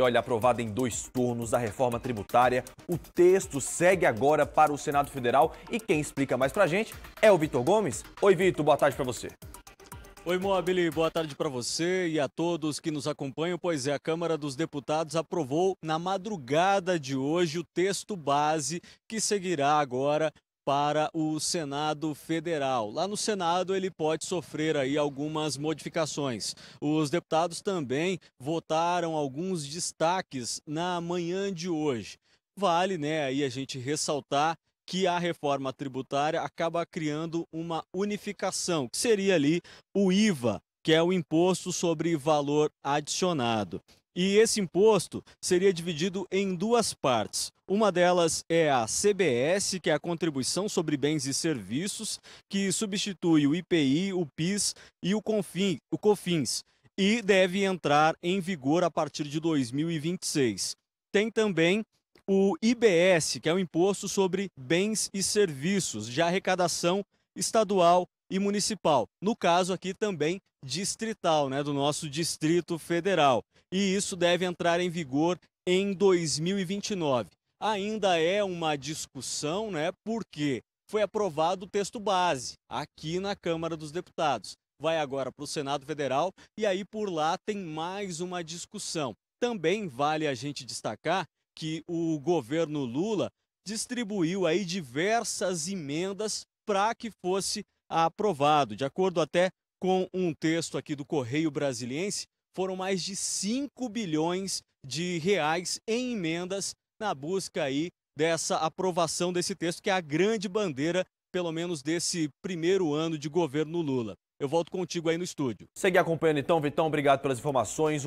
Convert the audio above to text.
Olha, aprovada em dois turnos a reforma tributária, o texto segue agora para o Senado Federal e quem explica mais pra gente é o Vitor Gomes. Oi, Vitor, boa tarde para você. Oi, Moabili, boa tarde para você e a todos que nos acompanham. Pois é, a Câmara dos Deputados aprovou na madrugada de hoje o texto base que seguirá agora para o Senado Federal. Lá no Senado ele pode sofrer aí algumas modificações. Os deputados também votaram alguns destaques na manhã de hoje. Vale, né, aí a gente ressaltar que a reforma tributária acaba criando uma unificação, que seria ali o IVA, que é o imposto sobre valor adicionado. E esse imposto seria dividido em duas partes. Uma delas é a CBS, que é a contribuição sobre bens e serviços, que substitui o IPI, o PIS e o, Confin, o COFINS, e deve entrar em vigor a partir de 2026. Tem também o IBS, que é o Imposto sobre Bens e Serviços, de arrecadação estadual e municipal. No caso aqui também distrital, né, do nosso Distrito Federal. E isso deve entrar em vigor em 2029. Ainda é uma discussão, né, porque foi aprovado o texto base aqui na Câmara dos Deputados. Vai agora para o Senado Federal e aí por lá tem mais uma discussão. Também vale a gente destacar que o governo Lula distribuiu aí diversas emendas para que fosse aprovado. De acordo até com um texto aqui do Correio Brasiliense, foram mais de 5 bilhões de reais em emendas na busca aí dessa aprovação desse texto, que é a grande bandeira, pelo menos desse primeiro ano de governo Lula. Eu volto contigo aí no estúdio. Segue acompanhando então, Vitão. Obrigado pelas informações.